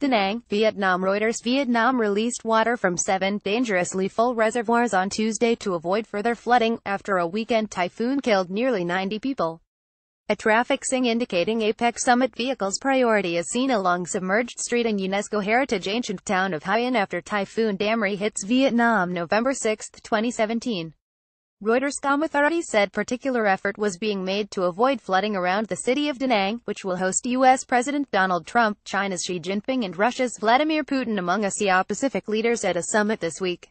Da Nang, Vietnam Reuters Vietnam released water from seven dangerously full reservoirs on Tuesday to avoid further flooding, after a weekend typhoon killed nearly 90 people. A traffic sign indicating APEC summit vehicles priority is seen along submerged street in UNESCO heritage ancient town of An after Typhoon Damri hits Vietnam November 6, 2017. Reuterscom authority, said particular effort was being made to avoid flooding around the city of Danang, which will host U.S. President Donald Trump, China's Xi Jinping and Russia's Vladimir Putin among asia pacific leaders at a summit this week.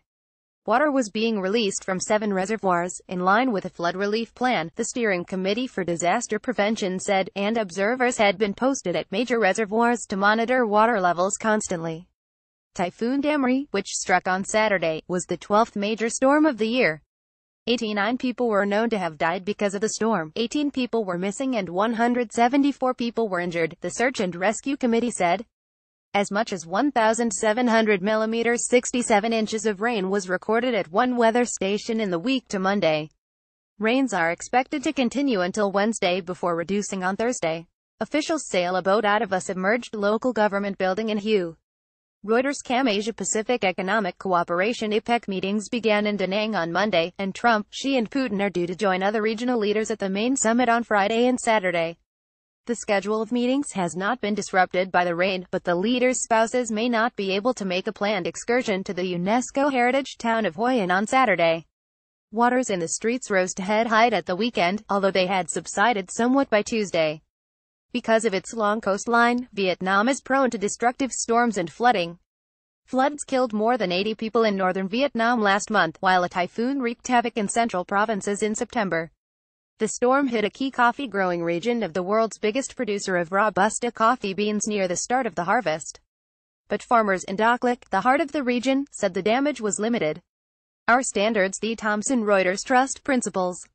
Water was being released from seven reservoirs, in line with a flood relief plan, the Steering Committee for Disaster Prevention said, and observers had been posted at major reservoirs to monitor water levels constantly. Typhoon Damri, which struck on Saturday, was the 12th major storm of the year. 89 people were known to have died because of the storm, 18 people were missing and 174 people were injured, the Search and Rescue Committee said. As much as 1,700 millimeters 67 inches of rain was recorded at one weather station in the week to Monday. Rains are expected to continue until Wednesday before reducing on Thursday. Officials sail a boat out of a submerged local government building in Hue. Reuters CAM Asia-Pacific Economic Cooperation APEC meetings began in Da Nang on Monday, and Trump, Xi and Putin are due to join other regional leaders at the main summit on Friday and Saturday. The schedule of meetings has not been disrupted by the rain, but the leaders' spouses may not be able to make a planned excursion to the UNESCO heritage town of Hoi An on Saturday. Waters in the streets rose to head height at the weekend, although they had subsided somewhat by Tuesday. Because of its long coastline, Vietnam is prone to destructive storms and flooding. Floods killed more than 80 people in northern Vietnam last month, while a typhoon wreaked havoc in central provinces in September. The storm hit a key coffee-growing region of the world's biggest producer of Robusta coffee beans near the start of the harvest. But farmers in Doklik, the heart of the region, said the damage was limited. Our standards The Thomson Reuters Trust Principles